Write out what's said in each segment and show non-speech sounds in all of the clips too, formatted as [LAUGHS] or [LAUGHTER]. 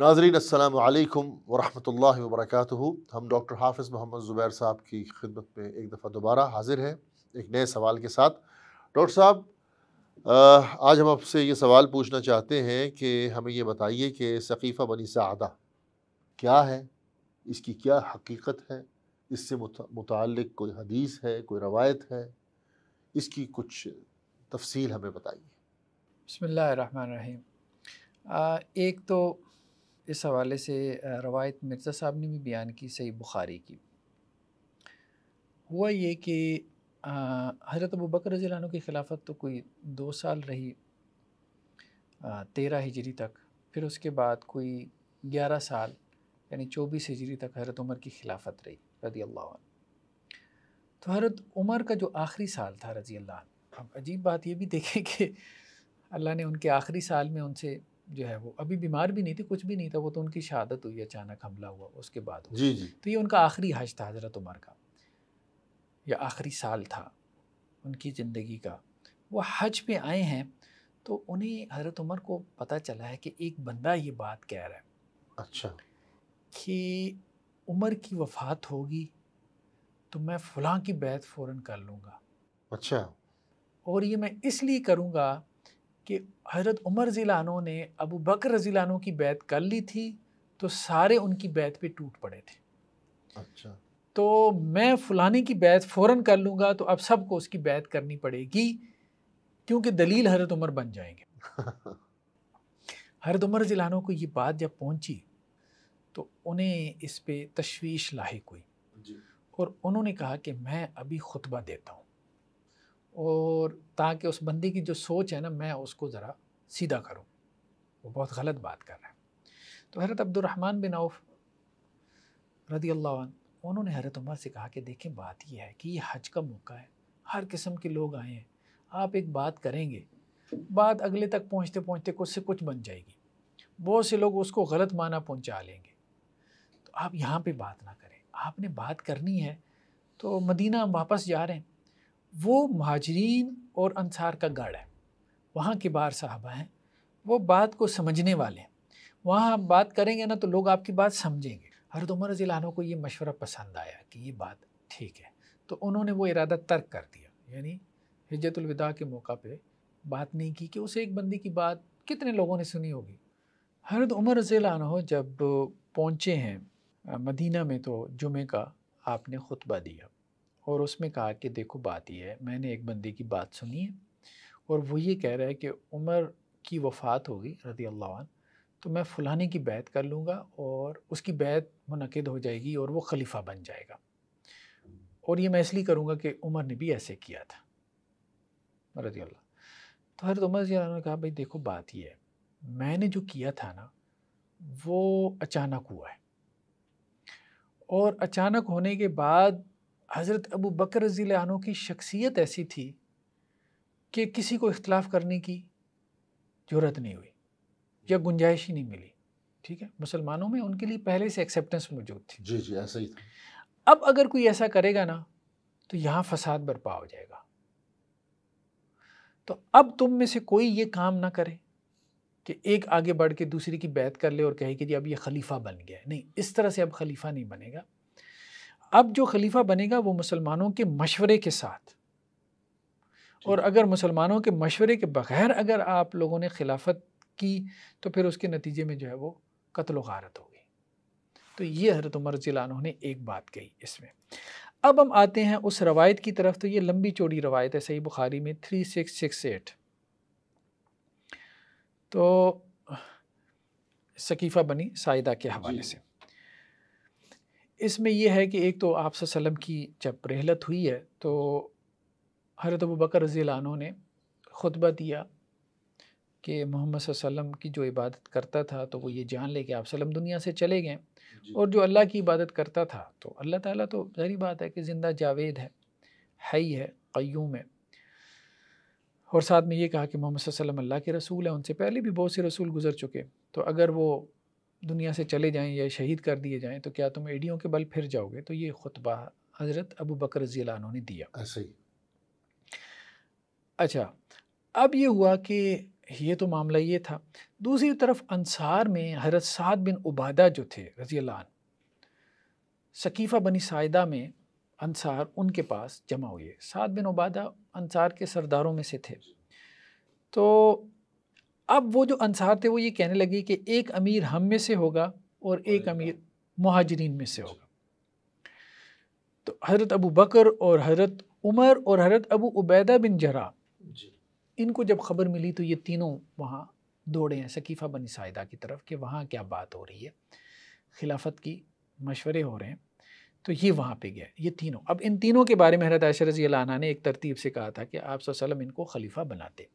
नाजरीन असलकम वरहमल वरक हम डॉक्टर हाफिज़ मोहम्मद ज़ुबैर साहब की खिदमत में एक दफ़ा दोबारा हाजिर हैं एक नए सवाल के साथ डॉक्टर साहब आज हम आपसे ये सवाल पूछना चाहते हैं कि हमें ये बताइए कि सकीफ़ा बनी सदा क्या है इसकी क्या हकीकत है इससे मुतल कोई हदीस है कोई रवायत है इसकी कुछ तफसील हमें बताइए बसमीम एक तो इस हवाले से रवायत मिर्ज़ा साहब ने भी बयान की सही बुखारी की हुआ ये कि हज़रत अबू बकर रज़ी की खिलाफत तो कोई दो साल रही तेरह हिजरी तक फिर उसके बाद कोई ग्यारह साल यानी चौबीस हिजरी तक हज़रत उमर की खिलाफत रही रजी अल्लाह तो हज़रत उमर का जो आखिरी साल था रज़ी अल्लाह अब अजीब बात ये भी देखें कि अल्लाह ने उनके आखिरी साल में उनसे जो है वो अभी बीमार भी नहीं थी कुछ भी नहीं था वो तो उनकी शहादत हुई अचानक हमला हुआ उसके बाद जी जी तो ये उनका आखिरी हज था हजरत उमर का या आखिरी साल था उनकी ज़िंदगी का वो हज पे आए हैं तो उन्हें हजरत उमर को पता चला है कि एक बंदा ये बात कह रहा है अच्छा कि उमर की वफात होगी तो मैं फलां की बैत फ़ौर कर लूँगा अच्छा और ये मैं इसलिए करूँगा कि हज़रत उमर ज़िलानों ने अबू बकर रज़ीलानों की बैत कर ली थी तो सारे उनकी बैत पे टूट पड़े थे अच्छा तो मैं फ़लाने की बैत फ़ौर कर लूँगा तो अब सबको उसकी बैत करनी पड़ेगी क्योंकि दलील हज़रत उमर बन जाएंगे [LAUGHS] हरत उमर ज़िलानों को ये बात जब पहुँची तो उन्हें इस पर तशवीश लाक हुई और उन्होंने कहा कि मैं अभी खुतबा देता हूँ और ताकि उस बंदी की जो सोच है ना मैं उसको ज़रा सीधा करूँ वो बहुत गलत बात कर रहा है तो हैरत अब्दुलरहमान बिन औफ रदी अल्लाह उन्होंने हैरत उमर से कहा कि देखें बात यह है कि ये हज का मौका है हर किस्म के लोग आए हैं आप एक बात करेंगे बात अगले तक पहुँचते पहुँचते कुछ से कुछ बन जाएगी बहुत से लोग उसको गलत माना पहुँचा लेंगे तो आप यहाँ पर बात ना करें आपने बात करनी है तो मदीना वापस जा रहे हैं वो महाजरीन और अंसार का गढ़ है वहाँ बार साहबा हैं वो बात को समझने वाले हैं वहाँ आप बात करेंगे ना तो लोग आपकी बात समझेंगे हरत उमर रजीलानों को ये मशवरा पसंद आया कि ये बात ठीक है तो उन्होंने वो इरादा तर्क कर दिया यानी हिजतुलविदा के मौका पे बात नहीं की कि उस एक बंदी की बात कितने लोगों ने सुनी होगी हरत उमर लानो जब पहुँचे हैं मदीना में तो जुमे का आपने खुतबा दिया और उसमें कहा कि देखो बात यह है मैंने एक बंदे की बात सुनी है और वो ये कह रहा है कि उमर की वफ़ात होगी रदी अल्लाह तो मैं फ़लाने की बैत कर लूँगा और उसकी बैत मनद हो जाएगी और वो खलीफा बन जाएगा और ये मैं इसलिए करूँगा कि उमर ने भी ऐसे किया था रदी अल्लाह तो हर उमर जी ने कहा भाई देखो बात यह है मैंने जो किया था ना वो अचानक हुआ है और अचानक होने के बाद हज़रत अबू बकर रजील की शख्सियत ऐसी थी कि किसी को इख्तलाफ करने की जरूरत नहीं हुई या गुंजाइश ही नहीं मिली ठीक है मुसलमानों में उनके लिए पहले से एक्सेप्टेंस मौजूद थी जी जी ऐसा ही था अब अगर कोई ऐसा करेगा ना तो यहाँ फसाद बर्पा हो जाएगा तो अब तुम में से कोई ये काम ना करे कि एक आगे बढ़ के दूसरे की बैत कर ले और कहे कि जी अब ये खलीफा बन गया नहीं इस तरह से अब खलीफा नहीं बनेगा अब जो खलीफा बनेगा वो मुसलमानों के मशवरे के साथ और अगर मुसलमानों के मशवरे के बग़ैर अगर आप लोगों ने खिलाफत की तो फिर उसके नतीजे में जो है वो कत्ल गारत होगी तो ये हरत उमर जिलानों ने एक बात कही इसमें अब हम आते हैं उस रवायत की तरफ तो ये लंबी चौड़ी रवायत है सही बुखारी में थ्री सिक्स सिक्स एट तो सकीफ़ा बनी साइदा के हवाले से इसमें यह है कि एक तो आप की जब रहलत हुई है तो हरत अबू बकर रजीलानों ने खुतबा दिया कि मोहम्मद वसल्लम की जो इबादत करता था तो वो ये जान ले कि आप वसल्लम दुनिया से चले गए और जो अल्लाह की इबादत करता था तो अल्लाह ताला तो जहरी बात है कि ज़िंदा जावेद है हई है क्यूम है और साथ में ये कहा कि मोहम्मद वसल्लम अल्लाह के रसूल हैं उनसे पहले भी बहुत से रसूल गुजर चुके तो अगर वो दुनिया से चले जाएं या शहीद कर दिए जाएं तो क्या तुम एडियों के बल फिर जाओगे तो ये खुतबा हज़रत अबू बकर जिलानों ने दिया अच्छा अब ये हुआ कि ये तो मामला ये था दूसरी तरफ अंसार में हजरत साद बिन उबादा जो थे रजी सकीफ़ा बनी सायदा में अंसार उनके पास जमा हुए साद बिन उबादा अंसार के सरदारों में से थे तो अब वो जो अनसार थे वो ये कहने लगे कि एक अमीर हम में से होगा और एक तो। अमीर महाजरीन में से होगा तो हज़रत अबू बकर और हज़रत उमर और हज़रत अबू उबैदा बिन जरा इनको जब खबर मिली तो ये तीनों वहाँ दौड़े हैं सकीफ़ा बन सायदा की तरफ कि वहाँ क्या बात हो रही है खिलाफत की मशवरे हो रहे हैं तो ये वहाँ पे गए ये तीनों अब इन तीनों के बारे में हरत आयशा रजी ने एक तरतीब से कहा था कि आप वसलम इनको खलीफा बनाते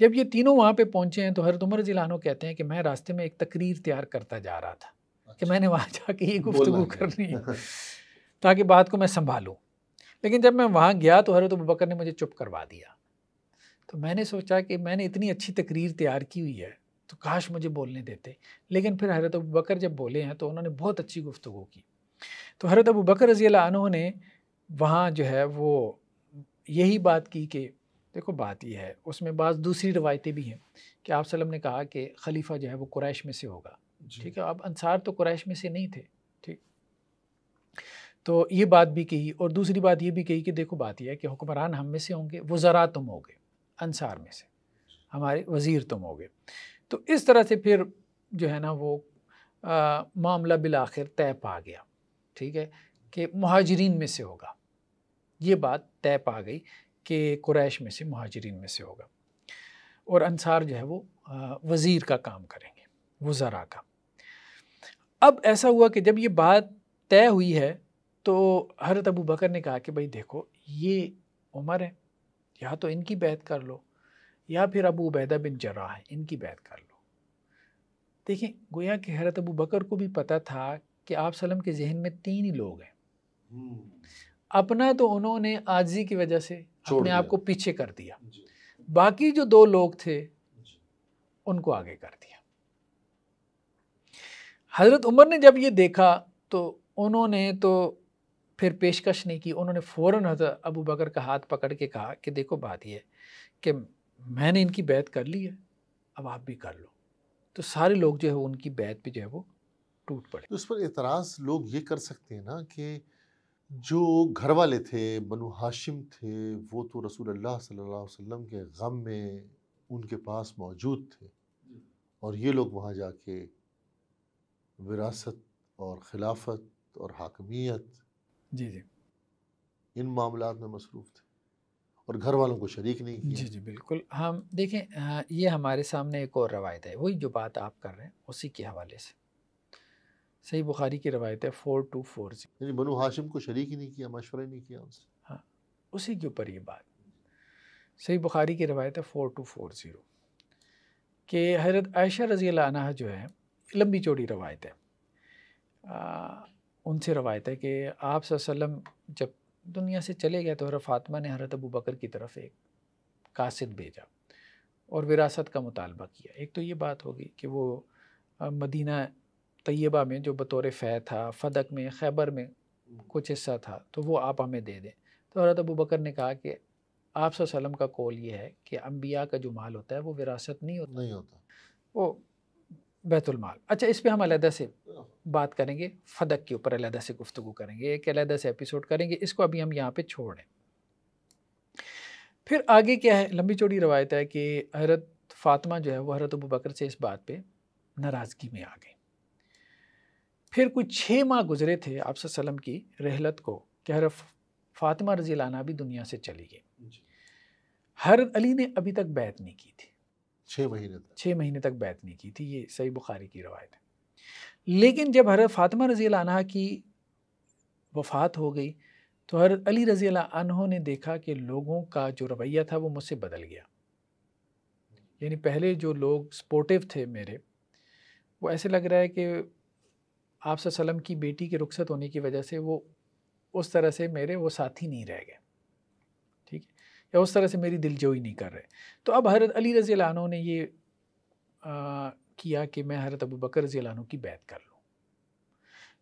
जब ये तीनों वहाँ पे पहुँचे हैं तो हरदुमर जिलानो कहते हैं कि मैं रास्ते में एक तकरीर तैयार करता जा रहा था कि अच्छा। मैंने वहाँ जाके ये गुफ्तु करनी है [LAUGHS] ताकि बात को मैं संभालूँ लेकिन जब मैं वहाँ गया तो हरत बकर ने मुझे चुप करवा दिया तो मैंने सोचा कि मैंने इतनी अच्छी तकरीर तैयार की हुई है तो काश मुझे बोलने देते लेकिन फिर हरत बकर जब बोले हैं तो उन्होंने बहुत अच्छी गुफ्तु की तो हरत बकर रजी ने वहाँ जो है वो यही बात की कि देखो बात यह है उसमें बाद दूसरी रवायतें भी हैं कि आप सलम ने कहा कि खलीफा जो है वो कुरैश में से होगा ठीक है अब अनसार तो कुरैश में से नहीं थे ठीक तो ये बात भी कही और दूसरी बात ये भी कही कि देखो बात यह है कि हुक्मरान हम में से होंगे वज़रा तुम होगे अनसार में से हमारे वज़ीर तुम हो गए तो इस तरह से फिर जो है ना वो आ, मामला बिल आखिर तय पा गया ठीक है कि महाजरीन में से होगा ये बात तय पा गई कि कुरैश में से महाजरीन में से होगा और अंसार जो है वो वज़ीर का काम करेंगे वज़रा का अब ऐसा हुआ कि जब ये बात तय हुई है तो हरत अबू बकर ने कहा कि भाई देखो ये उमर है या तो इनकी बैत कर लो या फिर अबू उबैदा बिन जरा है इनकी बैत कर लो देखें गोया कि हरत अबू बकर को भी पता था कि आप सलम के जहन में तीन ही लोग हैं हम्म। अपना तो उन्होंने आजी की वजह से अपने आप को पीछे कर दिया बाकी जो दो लोग थे उनको आगे कर दिया हज़रत उमर ने जब ये देखा तो उन्होंने तो फिर पेशकश नहीं की उन्होंने फौरन हज़रत अबू बकर का हाथ पकड़ के कहा कि देखो बात यह कि मैंने इनकी बैत कर ली है अब आप भी कर लो तो सारे लोग जो है उनकी बैत पे जो है वो टूट पड़े तो उस पर एतराज़ लोग ये कर सकते हैं ना कि जो घर वाले थे बनु हाशिम थे वो तो रसूल अल्लाह सल्लल्लाहु अलैहि वसल्लम के गम में उनके पास मौजूद थे और ये लोग वहाँ जाके विरासत और खिलाफत और हाकमियत जी जी इन मामला में मसरूफ़ थे और घर वालों को शरीक नहीं किया जी जी बिल्कुल हम देखें ये हमारे सामने एक और रवायत है वही जो बात आप कर रहे हैं उसी के हवाले से सही बुखारी की रवायत है four two four zero Banu Hashim को शरीक ही नहीं किया मशवरा नहीं किया उनसे हाँ उसी के ऊपर ये बात सही बुखारी की रवायत है फ़ोर टू फोर ज़ीरो कि हजरत आयशा रज़ी अनहा जो है लंबी चौड़ी रवायत है आ, उनसे रवायत है कि आप जब दुनिया से चले गए तो हर फातमा ने हरत अबू बकर की तरफ एक कासिद भेजा और विरासत का मुतालबा किया एक तो ये बात होगी कि वो मदीना तयबा में जो बतौर फ़ै था फदक में खैबर में कुछ हिस्सा था तो वो आप हमें दे दें तो हरत अबू बकर ने कहा कि आप सल्लम का कौल ये है कि अम्बिया का जो माल होता है वो विरासत नहीं होता नहीं होता वो बैतुलमाल अच्छा इस पर हम अलहदा से बात करेंगे फदक के ऊपर अलहदा से गुफ्तु करेंगे एक अलहदा से एपिसोड करेंगे इसको अभी हम यहाँ पर छोड़ें फिर आगे क्या है लंबी चौड़ी रवायत है कि हरत फ़ातमा जो है वो हरत अबू बकर से इस बात पर नाराज़गी में आ गई फिर कुछ छः माह गुजरे थे आप वसलम की रहलत को कि हर फातिमा रजी लाना भी दुनिया से चली गई हर अली ने अभी तक बैत नहीं की थी छः महीने तक छः महीने तक बैत नहीं की थी ये सही बुखारी की रवायत है लेकिन जब हर फातिमा रजी लाना की वफात हो गई तो हर अली रजी अनहों ने देखा कि लोगों का जो रवैया था वो मुझसे बदल गया यानी पहले जो लोग सपोर्टिव थे मेरे वो ऐसे लग रहा है कि आप सल्लम की बेटी के रुखसत होने की वजह से वो उस तरह से मेरे वो साथी नहीं रह गए ठीक है या उस तरह से मेरी दिलजोई नहीं कर रहे तो अब हजरत अली रज़ी ने ये आ, किया कि मैं हजरत अबू बकर रज़ी की बैत कर लूँ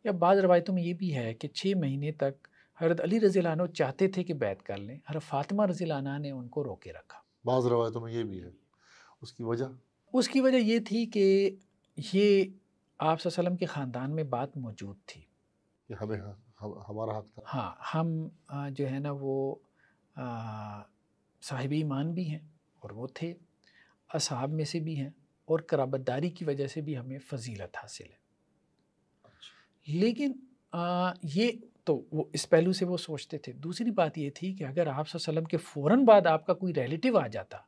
या बाद रवायतों में ये भी है कि छः महीने तक हजरत अली रज़ी चाहते थे कि बैत कर लें हर फातिमा रज़ी लाना ने उनको रोके रखा बाज़ रवायतों में ये भी है उसकी वजह उसकी वजह ये थी कि ये आप के ख़ानदान में बात मौजूद थी कि हमें हाँ, हम, हमारा हक था हाँ हम जो है ना वो साहिब ईमान भी हैं और वो थे असहाब में से भी हैं और कराबदारी की वजह से भी हमें फजीलत हासिल है अच्छा। लेकिन आ, ये तो वो इस पहलू से वो सोचते थे दूसरी बात ये थी कि अगर आप के फ़ौर बाद आपका कोई रिलेटिव आ जाता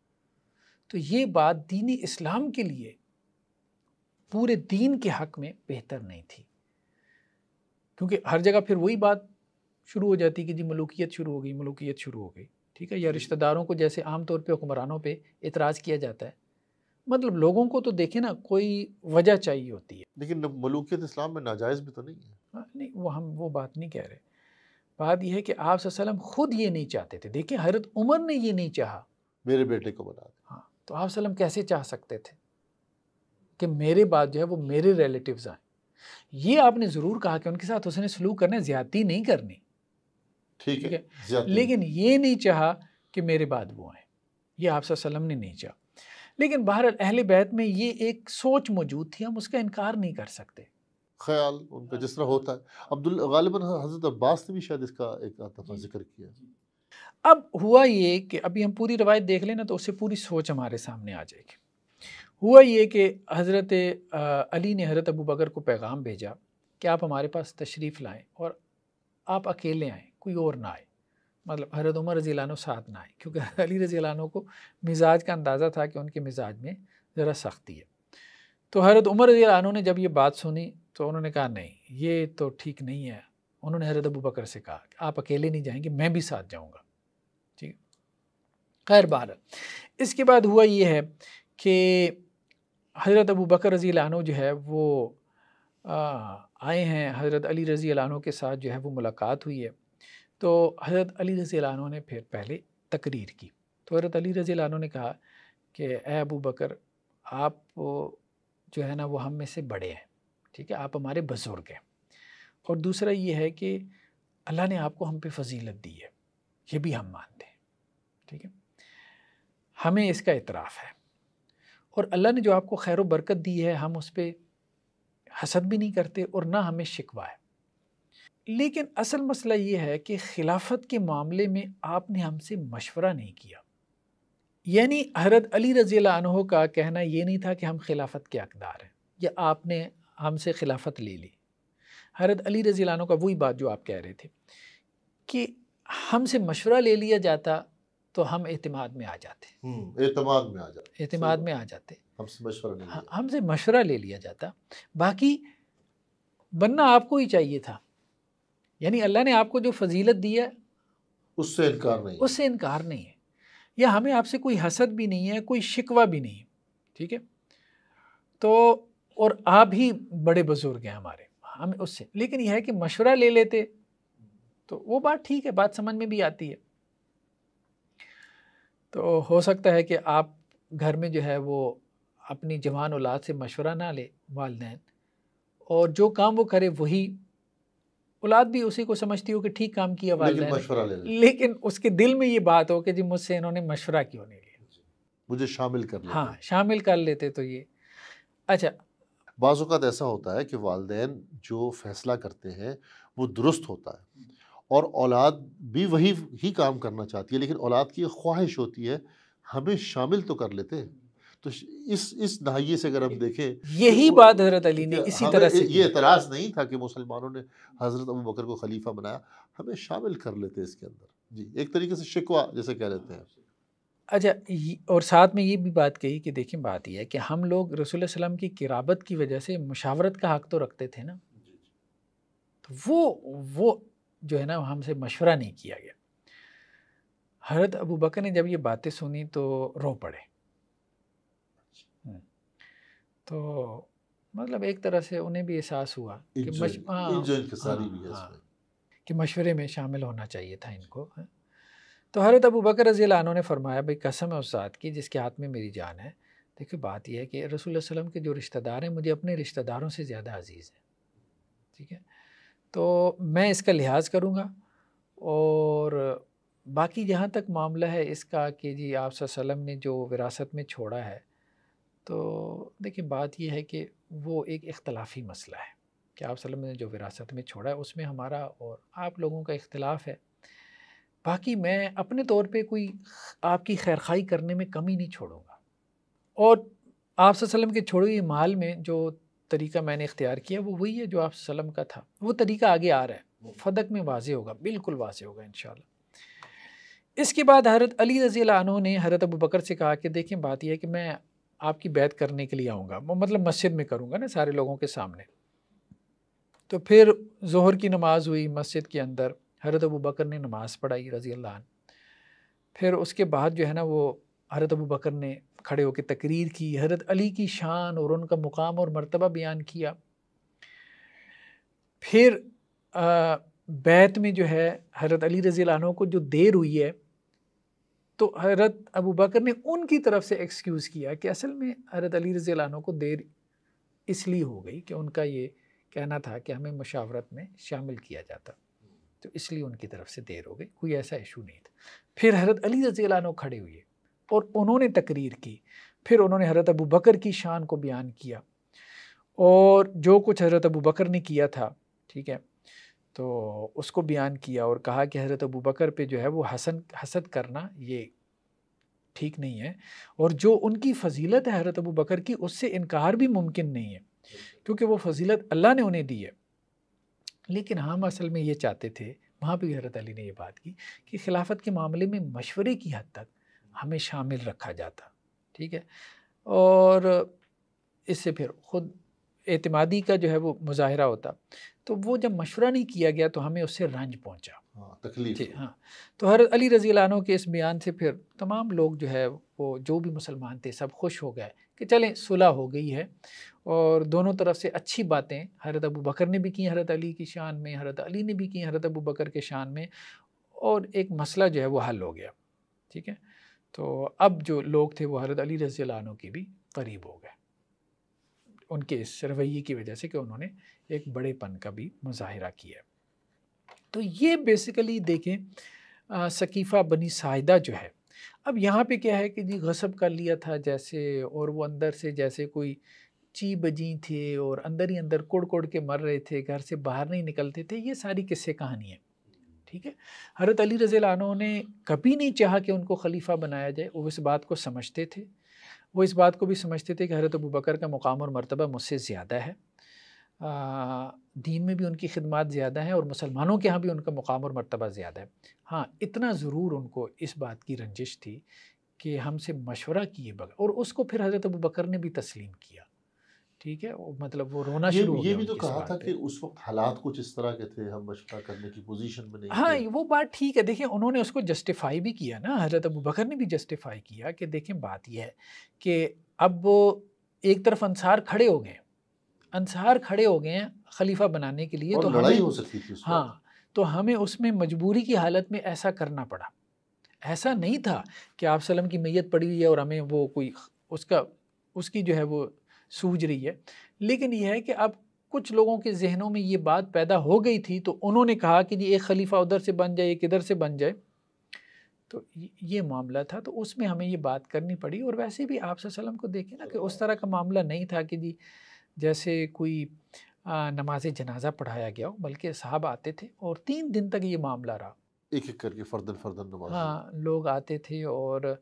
तो ये बात दीनी इस्लाम के लिए पूरे दीन के हक में बेहतर नहीं थी क्योंकि हर जगह फिर वही बात शुरू हो जाती कि जी मलूकियत शुरू हो गई मलूकियत शुरू हो गई ठीक है या रिश्तेदारों को जैसे आम तौर पर हुक्मरानों पर इतराज़ किया जाता है मतलब लोगों को तो देखे ना कोई वजह चाहिए होती है लेकिन मलूकियत इस्लाम में नाजायज़ भी तो नहीं है हाँ, नहीं वो हम वो बात नहीं कह रहे बात यह है कि आप खुद ये नहीं चाहते थे देखिए हजरत उमर ने ये नहीं चाहा मेरे बेटे को बना हाँ तो आप कैसे चाह सकते थे कि मेरे बाद जो है वो मेरे रिलेटिव आए ये आपने ज़रूर कहा कि उनके साथ उसने सलूक करना ज़्यादा नहीं करनी ठीक है, लेकिन ये नहीं चाह कि मेरे बाद वो आए ये आप वसलम ने नहीं चाह लेकिन बहर अहल बैत में ये एक सोच मौजूद थी हम उसका इनकार नहीं कर सकते ख्याल उनका जिस तरह होता है अब्दुल गालिबन हज़रत अब्बास ने भी शायद इसका एक जिक्र किया अब हुआ ये कि अभी हम पूरी रवायत देख लेना तो उससे पूरी सोच हमारे सामने आ जाएगी हुआ ये कि हज़रत अली ने हज़रत अबू बकर को पैगाम भेजा कि आप हमारे पास तशरीफ़ लाएँ और आप अकेले आएँ कोई और ना आए मतलब हरत उमर रजी साथ ना आए क्योंकि [LAUGHS] अली रजी को मिजाज का अंदाज़ा था कि उनके मिजाज में ज़रा सख्ती है तो हरत उमर रजी ने जब ये बात सुनी तो उन्होंने कहा नहीं ये तो ठीक नहीं है उन्होंने हरत अबू बकर से कहा आप अकेले नहीं जाएंगे मैं भी साथ जाऊँगा ठीक खैर बहर इसके बाद हुआ ये है कि हज़रत अबू बकर रज़ी लानो जो है वो आए हैं हज़रत अली रज़ी लानो के साथ जो है वो मुलाकात हुई है तो हज़रत अली रज़ी लानो ने फिर पहले तकरीर की तो हज़रत अली रज़ी लानो ने कहा कि ए अबू बकर आप जो है ना वो हम में से बड़े हैं ठीक है आप हमारे बुज़ुर्ग हैं और दूसरा ये है कि अल्लाह ने आपको हम पे फजीलत दी है ये भी हम मानते हैं ठीक है हमें इसका इतराफ़ है और अल्लाह ने जो आपको खैर बरकत दी है हम उस पर हसद भी नहीं करते और ना हमें शिकवा है लेकिन असल मसला ये है कि खिलाफत के मामले में आपने हमसे मशवरा नहीं किया यानी हरत अली रज़ी अनहों का कहना ये नहीं था कि हम खिलाफत के अकदार हैं या आपने हमसे खिलाफत ले ली हरत अली रज़ी अनहों का वही बात जो आप कह रहे थे कि हमसे मशवरा ले लिया जाता तो हम एतमाद में आ जाते हम्म, एतमाद में आ जाते एतमाद में आ जाते हमसे मशवरा हाँ, हमसे मशवरा ले लिया जाता बाकी बनना आपको ही चाहिए था यानी अल्लाह ने आपको जो फजीलत दी है उससे इनकार नहीं उससे इनकार नहीं है या हमें आपसे कोई हसद भी नहीं है कोई शिकवा भी नहीं है ठीक है तो और आप ही बड़े बुजुर्ग हैं हमारे हम उससे लेकिन यह है कि मशवरा ले लेते तो वो बात ठीक है बात समझ में भी आती है तो हो सकता है कि आप घर में जो है वो अपनी जवान औलाद से मशवरा ना ले वालदे और जो काम वो करे वही औलाद भी उसी को समझती हो कि ठीक काम किया वाले मशवरा ले लेकिन उसके दिल में ये बात हो कि जी मुझसे इन्होंने मशवरा क्यों नहीं लिया मुझे शामिल कर लेते हाँ शामिल कर लेते तो ये अच्छा बाज़ात ऐसा होता है कि वालदेन जो फैसला करते हैं वो दुरुस्त होता है और औलाद भी वही ही काम करना चाहती है लेकिन औलाद की ख्वाहिश होती है हमें शामिल तो कर लेते हैं तो इस इस दाइये से अगर हम देखें यही तो बात हजरत अली ने इसी तरह से ये एतराज़ नहीं था कि मुसलमानों ने हज़रत अबू बकर को खलीफा बनाया हमें शामिल कर लेते इसके अंदर जी एक तरीके से शिकवा जैसे कह लेते हैं अच्छा और साथ में ये भी बात कही कि देखिए बात यह है कि हम लोग रसूल वसलम की किराबत की वजह से मुशावरत का हक तो रखते थे ना तो वो वो जो है ना हमसे मशवरा नहीं किया गया हरत अबू बकर ने जब ये बातें सुनी तो रो पड़े अच्छा। हम्म। तो मतलब एक तरह से उन्हें भी एहसास हुआ कि मश... हाँ, आ, आ, हाँ, हाँ। कि मशवरे में शामिल होना चाहिए था इनको हाँ। तो हरत अबू बकर रजी अनहों ने फरमाया भाई कसम है उस ज़ात की जिसके हाथ में मेरी जान है देखिए बात यह है कि रसूल वसलम के जो रिश्तेदार हैं मुझे अपने रिश्तेदारों से ज़्यादा अजीज़ हैं ठीक है तो मैं इसका लिहाज करूँगा और बाकी जहाँ तक मामला है इसका कि जी आप वसलम ने जो विरासत में छोड़ा है तो देखिए बात यह है कि वो एक इख्तलाफी मसला है कि आप ने जो विरासत में छोड़ा है उसमें हमारा और आप लोगों का इख्तलाफ है बाकी मैं अपने तौर पे कोई आपकी खैर खाई करने में कमी नहीं छोड़ूंगा और आप के छोड़े हुए माल में जो तरीका मैंने इख्तियार किया वो वही है जो आप सलम का था वो तरीका आगे आ रहा है फदक में वाज होगा बिल्कुल वाज होगा इन इसके बाद हरत अली रज़ी अनहों ने हरत अबू बकर से कहा कि देखें बात यह है कि मैं आपकी बैत करने के लिए आऊँगा मतलब मस्जिद में करूँगा ना सारे लोगों के सामने तो फिर जहर की नमाज़ हुई मस्जिद के अंदर हरत अबू बकर ने नमाज़ पढ़ाई रज़ी अल्लाह फिर उसके बाद जो है ना वो हरत अबू बकर ने खड़े होकर तकरीर की हज़रत अली की शान और उनका मुकाम और मरतबा बयान किया फिर बैत में जो है हज़रत अली रज़ी को जो देर हुई है तो हज़रत अबू बकर ने उनकी तरफ से एक्सक्यूज़ किया कि असल में हज़रत अली रज़ी को देर इसलिए हो गई कि उनका ये कहना था कि हमें मशावरत में शामिल किया जाता तो इसलिए उनकी तरफ से देर हो गई कोई ऐसा इशू नहीं था फिर हज़रत अली रज़ी खड़े हुए और उन्होंने तकरीर की फिर उन्होंने हज़रत अबू बकर की शान को बयान किया और जो कुछ हज़रत अबू बकर ने किया था ठीक है तो उसको बयान किया और कहा कि हज़रत अबू बकर पे जो है वो हसन हसद करना ये ठीक नहीं है और जो उनकी फजीलत है हज़रत अबू बकर की उससे इनकार भी मुमकिन नहीं है क्योंकि वो फजीलत अल्लाह ने उन्हें दी है लेकिन हम असल में ये चाहते थे वहाँ पर हज़रत अली ने यह बात की कि खिलाफत के मामले में मशवरे की हद तक हमें शामिल रखा जाता ठीक है और इससे फिर ख़ुद एतमादी का जो है वो मुजाहरा होता तो वो जब मशवरा नहीं किया गया तो हमें उससे रंज पहुँचा हाँ, तकलीफ जी हाँ तो हर अली रज़ी लानों के इस बयान से फिर तमाम लोग जो है वो जो भी मुसलमान थे सब खुश हो गए कि चलें सुलह हो गई है और दोनों तरफ से अच्छी बातें हरत अबू बकर ने भी की हरत अली की शान में हरत अली ने भी की हरत अबू बकर के शान में और एक मसला जो है वो हल हो गया ठीक है तो अब जो लोग थे वो हजरत अली रज़ी के भी करीब हो गए उनके इस रवैये की वजह से कि उन्होंने एक बड़ेपन का भी मुजाहरा किया तो ये बेसिकली देखें सकीफ़ा बनी साहिदा जो है अब यहाँ पे क्या है कि जी गसब कर लिया था जैसे और वो अंदर से जैसे कोई ची बजी थे और अंदर ही अंदर कुड़ कुड़ के मर रहे थे घर से बाहर नहीं निकलते थे ये सारी किस्से कहानी है ठीक है हरत अली रज़ी ने कभी नहीं चाहा कि उनको खलीफा बनाया जाए वो इस बात को समझते थे वो इस बात को भी समझते थे कि हरत अबू बकर का मुकाम और मरतबा मुझसे ज़्यादा है आ, दीन में भी उनकी खिदमत ज़्यादा हैं और मुसलमानों के यहाँ भी उनका मुकाम और मरतबा ज़्यादा है हाँ इतना ज़रूर उनको इस बात की रंजिश थी कि हमसे मशवरा किए बगैर और उसको फिर हज़रत अबू बकर ने भी तस्लीम किया ठीक है मतलब वो रोना शुरू हो गया ये भी तो कहा था कि उस वक्त हालात कुछ इस तरह के थे हम मशवरा करने की पोजीशन में नहीं हाँ वो बात ठीक है देखिए उन्होंने उसको जस्टिफाई भी किया ना हज़रत अबू बकर ने भी जस्टिफाई किया कि देखें बात यह है कि अब एक तरफ अंसार खड़े हो गए अंसार खड़े हो गए खलीफा बनाने के लिए तो लड़ाई हो सकती थी हाँ तो हमें उसमें मजबूरी की हालत में ऐसा करना पड़ा ऐसा नहीं था कि आप सलम की मैयत पड़ी हुई है और हमें वो कोई उसका उसकी जो है वो सूझ रही है लेकिन यह है कि अब कुछ लोगों के जहनों में ये बात पैदा हो गई थी तो उन्होंने कहा कि जी एक खलीफा उधर से बन जाए एक इधर से बन जाए तो ये मामला था तो उसमें हमें ये बात करनी पड़ी और वैसे भी आप सल्लम को देखें ना कि उस तरह का मामला नहीं था कि जी जैसे कोई नमाज जनाजा पढ़ाया गया हो बल्कि साहब आते थे और तीन दिन तक ये मामला रहा एक एक करके फर्दन फर्दन नमाज हाँ लोग आते थे और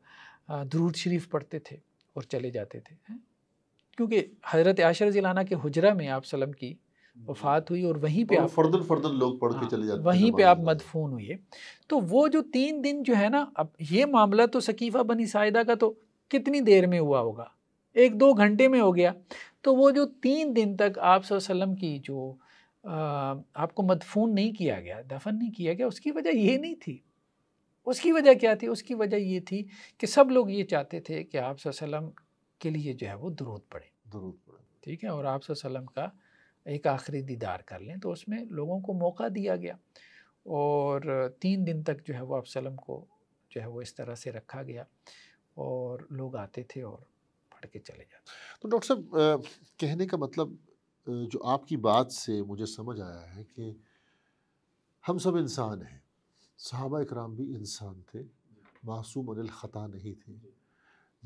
दरूद शरीफ पढ़ते थे और चले जाते थे क्योंकि हज़रत आशर जिलाना के हजरा में आप सलम की हम्म। वफात हुई और वहीं पे आप फर्दन फर्दन लोग पढ़ के हाँ, चले जाते वहीं पे आप मदफून हुए तो वो जो तीन दिन जो है ना अब ये मामला तो सकीफ़ा बनी सायदा का तो कितनी देर में हुआ होगा एक दो घंटे में हो गया तो वो जो तीन दिन तक आप की जो आपको मदफून नहीं किया गया दफन नहीं किया गया उसकी वजह ये नहीं थी उसकी वजह क्या थी उसकी वजह ये थी कि सब लोग ये चाहते थे कि आप के लिए जो है वो दुरूद पड़े दुरूद पड़े ठीक है और आप सल्लम का एक आखिरी दीदार कर लें तो उसमें लोगों को मौका दिया गया और तीन दिन तक जो है वो आप को जो है वो इस तरह से रखा गया और लोग आते थे और पढ़ के चले जाते तो डॉक्टर साहब कहने का मतलब जो आपकी बात से मुझे समझ आया है कि हम सब इंसान हैं सहाबा इक्राम भी इंसान थे मासूम अनिल ख़ता नहीं थे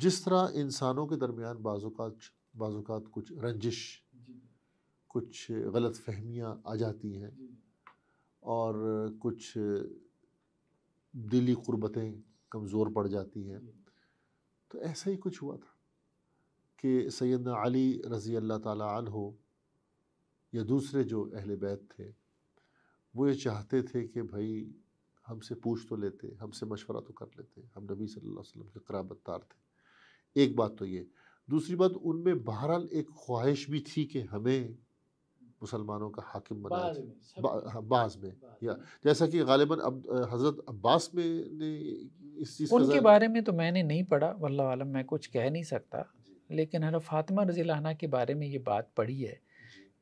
जिस तरह इंसानों के दरमियान बाज़ात बाज़ात कुछ रंजिश कुछ गलत फहमियाँ आ जाती हैं और कुछ दिली क़ुरबतें कमज़ोर पड़ जाती हैं तो ऐसा ही कुछ हुआ था कि सैद अली रज़ी अल्लाह ताली हो या दूसरे जो अहल बैत थे वो ये चाहते थे कि भाई हमसे पूछ तो लेते हमसे मशवरा तो कर लेते हम नबी सल्लल्लाहु अलैहि वसल्लम के कराबत तार थे एक बात तो ये दूसरी बात उनमें बहरहाल एक ख्वाहिश भी थी कि हमें मुसलमानों का हाकिम बनाया बाज में, बा, हाँ, बाज में बाज या जैसा कि गालिबा अब हज़रत अब्बास में ने इस चीज़ उनके बारे में तो मैंने नहीं पढ़ा वल्ला आलम मैं कुछ कह नहीं सकता लेकिन हर फातिमा रजीला के बारे में ये बात पढ़ी है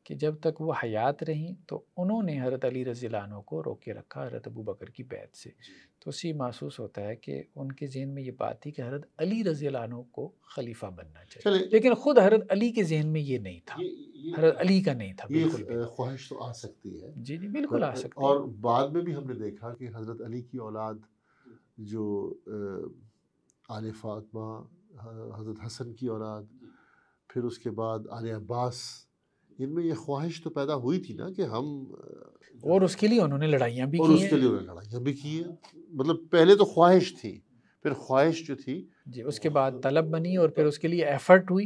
कि जब तक वो हयात रहीं तो उन्होंने हरत अली रजीलानों को रोक के रखा हरत अबू बकर की बैत से तो उसी महसूस होता है कि उनके जहन में ये बात थी कि हरत अली रजीलानों को खलीफा बनना चाहिए लेकिन ख़ुद हरत अली के जहन में ये नहीं था हरत अली का नहीं था बिल्कुल ख्वाहिश तो आ सकती है जी जी बिल्कुल आ सकती और बाद में भी हमने देखा कि हज़रत अली की औलाद जो आल फातमा हज़रत हसन की औलाद फिर उसके बाद आल अब्बास इनमें ये ख्वाहिश तो पैदा हुई थी ना कि हम और उसके लिए उन्होंने लड़ाइयाँ भी और उसके लिए उन्होंने लड़ाइयाँ भी की है मतलब पहले तो ख्वाहिश थी फिर ख्वाहिश जो थी जी उसके बाद तलब बनी और फिर उसके लिए एफर्ट हुई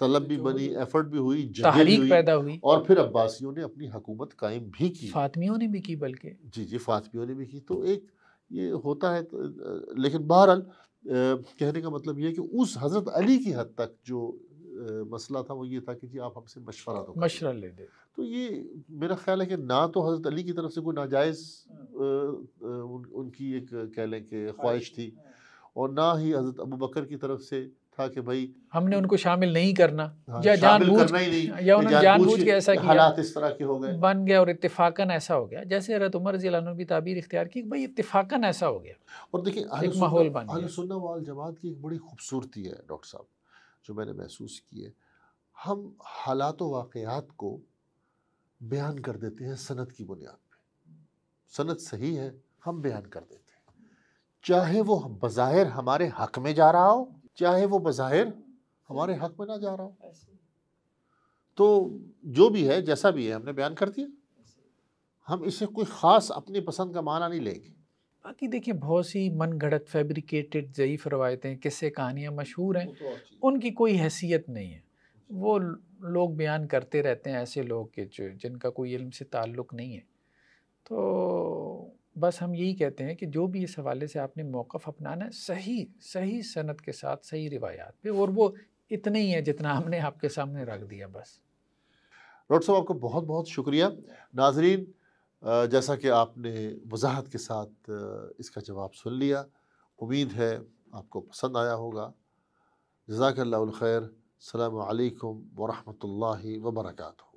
तलब भी बनी एफर्ट भी हुई तहरीक पैदा हुई और फिर अब्बासियों ने अपनी हकूमत कायम भी की फातमियों ने भी की बल्कि जी जी फातमियों ने भी की तो एक ये होता है तो, लेकिन बहरहाल कहने का मतलब ये है कि उस हज़रत अली की हद तक जो मसला था वो ये था कि जी आप हमसे मशवरा दो तो मशवरा ले दे तो ये मेरा ख्याल है कि ना तो हज़रत अली की तरफ से कोई नाजायज़ हाँ। उनकी एक कह लें कि ख्वाहिश थी हाँ। और ना ही हज़रत अबू बकर की तरफ से था कि भाई हमने उनको शामिल नहीं करना हाँ, या जानबूझ या उन्होंने जानबूझ के ऐसा किया हालात इस तरह के हो गए बन गया और इत्तेफाकन ऐसा हो गया जैसे हजरत उमर रजी जिला की ताबीर इख्तियार की भाई इत्तेफाकन ऐसा हो गया और देखिए माहौल बन गया सुन्ना वाल जमात की एक बड़ी खूबसूरती है डॉक्टर साहब जो मैंने महसूस किए हम हालात वाक़ात को बयान कर देते हैं सनत की बुनियाद पे सनत सही है हम बयान कर देते हैं चाहे वो बज़ाहिर हमारे हक में जा रहा हो चाहे वो बज़ाहिर हमारे हक में ना जा रहा हो तो जो भी है जैसा भी है हमने बयान कर दिया हम इसे कोई ख़ास अपनी पसंद का माना नहीं लेंगे बाकी हाँ देखिए बहुत सी मन घड़त फेब्रिकेटेड ज़यीफ़ रवायतें किस्से कहानियाँ मशहूर हैं तो उनकी कोई हैसियत नहीं है वो लोग बयान करते रहते हैं ऐसे लोग के जो जिनका कोई इल्म से ताल्लुक़ नहीं है तो बस हम यही कहते हैं कि जो भी इस हवाले से आपने मौक़ अपनाना है सही सही सनत के साथ सही रिवायात पे और वो इतना ही है जितना हमने आपके सामने रख दिया बस डॉक्टर साहब आपका बहुत बहुत शुक्रिया नाजरीन जैसा कि आपने वजाहत के साथ इसका जवाब सुन लिया उम्मीद है आपको पसंद आया होगा जजाकल्ला खैर अल्लाम वरहमल वर्का